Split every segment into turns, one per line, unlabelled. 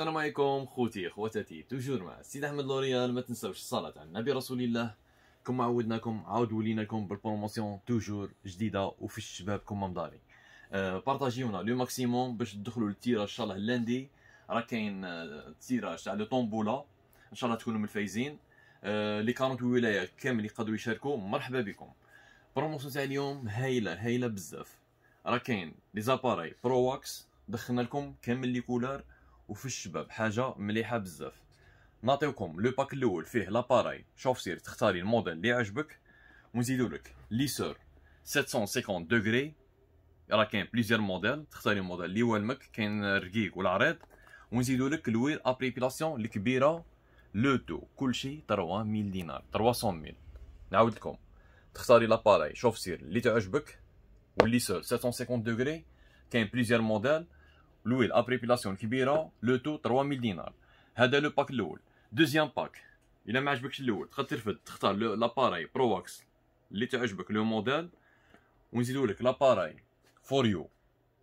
السلام عليكم خوتي خواتاتي توجور مع السيد احمد لوريال ما تنساوش الصلاه على النبي رسول الله كما عودناكم عاود وليناكم بالبروموسيون توجور جديده وفي شبابكم ممداري أه بارطاجيونا لو ماكسيموم باش تدخلوا للتيرا ان شاء الله اللندي راه كاين التيره آه، تاع لو طومبولا ان شاء الله تكونوا من الفايزين أه لي 40 ولايه كامل يقدروا يشاركوا مرحبا بكم بروموسيون تاع اليوم هايله هايله بزاف راه كاين لي زاباري برو واكس دخلنا لكم كامل لي كولور وفي الشباب حاجه مليحه بزاف نعطيوكم لو باك الاول فيه لاباراي شوف سير تختاري الموديل اللي عجبك ونزيدو لك ليسور 750 دوغري راه كاين بليزيور موديل تختاري الموديل اللي يوالمك كاين الرقيق والعريض ونزيدو لك الوير ابريبيلاسيون الكبيره لو تو كلشي 300 دينار 300000 نعاود لكم تختاري لاباراي شوف سير اللي تعجبك والليسور 750 دوغري كاين بليزيور موديل louer لابريبيلاسيون كبيره لو تو 3000 دينار هذا لو باك الاول دوزيام باك الا ما عجبكش الاول تقدر ترفد تختار لاباراي برواكس اللي تعجبك لو موديل ونزيدو لك لاباراي فور يو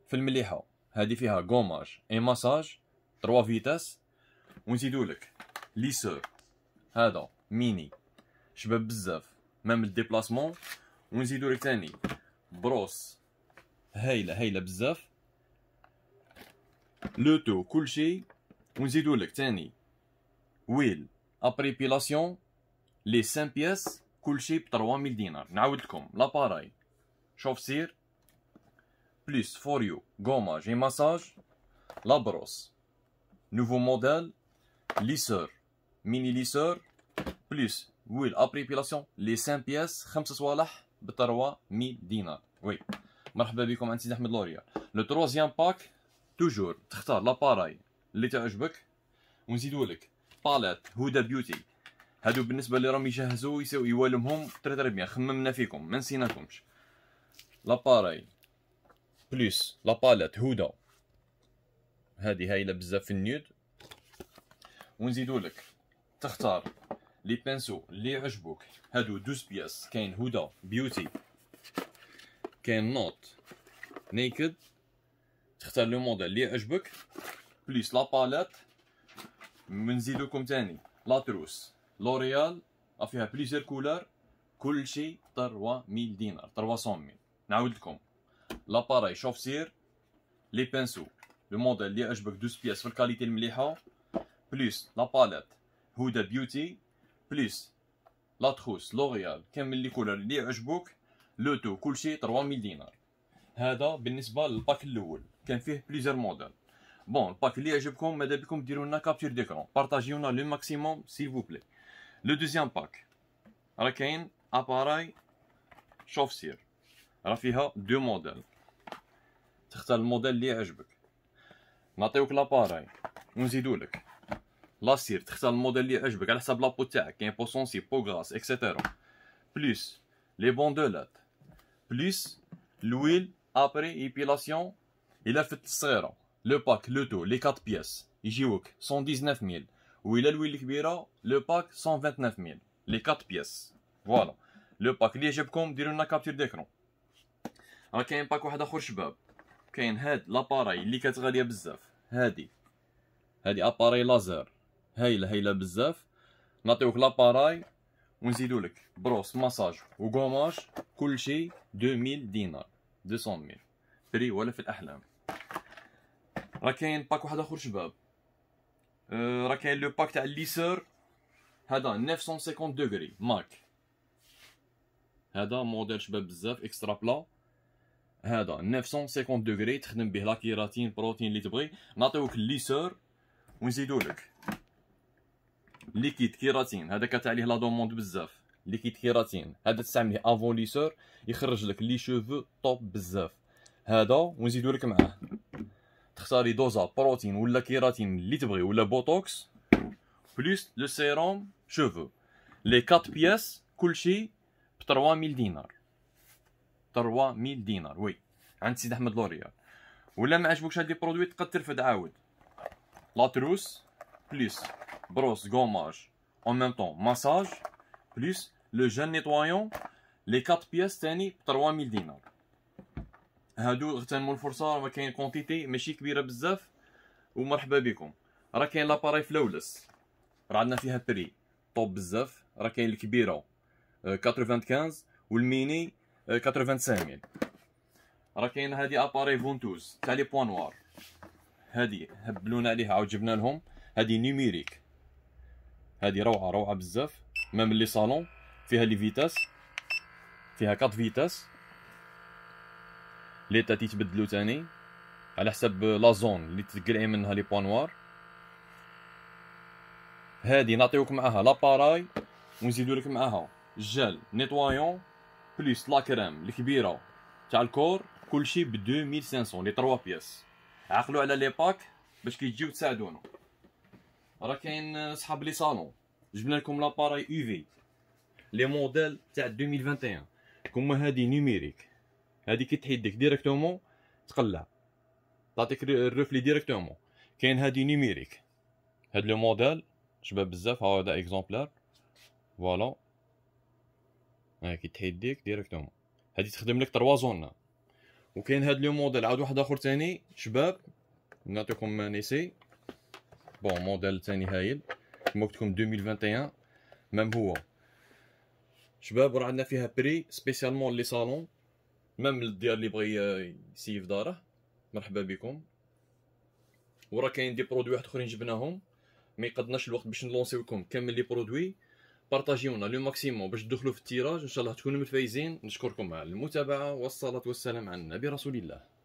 في المليحه هذه فيها غوماج اي ماساج 3 فيتاس ونزيدو لك ليسور هذا ميني شباب بزاف مام الديبلاسمون ونزيدو لك ثاني بروس هايله هايله بزاف Le tout, couchez, on voyez, vous voyez, vous voyez, les après vous les vous pièces, vous voyez, vous voyez, vous dinars. vous voyez, sir, voyez, vous voyez, vous voyez, vous voyez, vous voyez, troisième pack. les 5 pièces, 5 Le troisième توجور تختار لاباراي اللي تعجبك ونزيدو لك باليت هودا بيوتي هادو بالنسبه اللي راهم يجهزوا يسوي يوالمهم ترى بيان خممنا فيكم ما نسيناكمش لاباراي بلوس لاباليت هودا هادي هايله بزاف في النيود ونزيدو لك تختار لي بانسو اللي يعجبوك هادو دوز بياس كاين هودا بيوتي كاين نوت نيكد تختار لو موديل لي عجبك بليس لا باليت منزيدوكم تاني لا تروس لوريال فيها بليزير كولار كل شيء 300 دينار 300 نعاود لكم لاباراي شوف سير لي بانسو لو موديل لي عجبك دوز بياس في الكاليتي المليحه بليس لا باليت هودا بيوتي بليس لا تخوس لوريال كامل لي كولر لي عجبوك لوتو كلشي 300 دينار هذا بالنسبه للباك الاول كان فيه بليزير موديل بون الباك اللي يعجبكم ماذا بكم ديروا لنا كابتور ديكرون بارطاجيونا لو ماكسيموم سيل فو بلي لو دوزيام باك راه كاين اباراي شوف سير راه فيها دو موديل تختار الموديل اللي يعجبك نعطيوك لاباراي ونزيدو لك لاسير تختار الموديل اللي يعجبك على حسب لابو تاعك كاين بو بو بوغراس اكسيتيرا بليس لي بون دو لات بليس لويل ابري ايبيلاسيون الى فت الصغيره لو باك لو تو لي 4 بياس يجيوك 119000 والى الويل الكبيره لو باك 129000 لي 4 بياس فوالا لو باك اللي يعجبكم ديروا لنا كابتور ديكرون راه كاين باك واحد اخر شباب كاين هاد لاباراي اللي كانت غاليه بزاف هادي هادي اباراي لازر هايله هايله بزاف نعطيوك لاباراي ونزيدولك بروس مساج وكوماج كلشي 2000 دينار 200 000 بري ولا في الاحلام راه كاين باك واحد اخر شباب أه، راه كاين لو باك تاع الليسر هذا 950 دوغري ماك هذا موديل شباب بزاف اكسترا بلا هذا 950 دوغري تخدم به لاكيراتين بروتين اللي تبغي نعطيوك الليسور ونزيدولك ليكيد كيراتين هذا كتعليه لا دوموند بزاف اللي كيراتين هذا تستعمليه افوليسور يخرج لك لي شوفو طوب بزاف هذا ونزيدو لك معاه تختاري دوزا بروتين ولا كيراتين اللي تبغي ولا بوتوكس بلوس لو سيروم شوفو لي 4 بياس كلشي ب 3000 دينار 3000 دينار وي عند سيد احمد لوريال ولا ما عجبوكش هاد لي برودوي تقدر ترفد عاود لاتروس بليس بروس غوماج اون ميم طون ماساج بليس لو جان نيتوايون لي 4 بياس تاني ب 3000 دينار هادو اغتنموا الفرصه راه كاين كونتيتي ماشي كبيره بزاف ومرحبا بكم راه كاين لاباري فلولس راه عندنا فيها بري طوب بزاف راه كاين الكبيره 95 والميني 95000 راه كاين هادي اباري فونتوز تاع لي بوان نوار هادي هبلونا عليها عاود جبنا لهم هادي نيميريك هادي روعه روعه بزاف مام لي صالون فيها لي فيتاس فيها كات فيتاس لي تا تيتبدلو تاني على حسب لا زون اللي تقلعي منها لي بوان نوار هادي نعطيوك معاها لاباراي ونزيدو لك معاها جل نيتوايون بليس لا كريم الكبيره تاع الكور كلشي ب 2500 لي 3 بياس عقلوا على لي باك باش كيجيو تساعدونا راه كاين صحاب لي صالون جبنا لكم لاباراي يو في لي موديل تاع 2021 كما هادي نيميريك هادي كي تحيد ديك ديريكتومون تقلع تعطيك الرفلي ديريكتومون كاين هادي نيميريك هاد لو موديل شباب بزاف ها هذا اكزومبلار فوالا ها كي تحيد ديك ديريكتومون هادي تخدم لك 3 زون وكاين هاد لو موديل عاد واحد اخر ثاني شباب نعطيكم نيسي بون موديل ثاني هايل كما قلت لكم 2021 ميم هو شباب راه عندنا فيها بري سبيسيالمون لي صالون ميم الديار اللي بغى يسيف داره مرحبا بكم وراه كاين دي برودوي واحد اخرين جبناهم ما يقدناش الوقت باش نلونسيو لكم كامل لي برودوي بارطاجيونا لو ماكسيموم باش تدخلوا في التيراج ان شاء الله تكونوا متفايزين نشكركم على المتابعه والصلاه والسلام على النبي رسول الله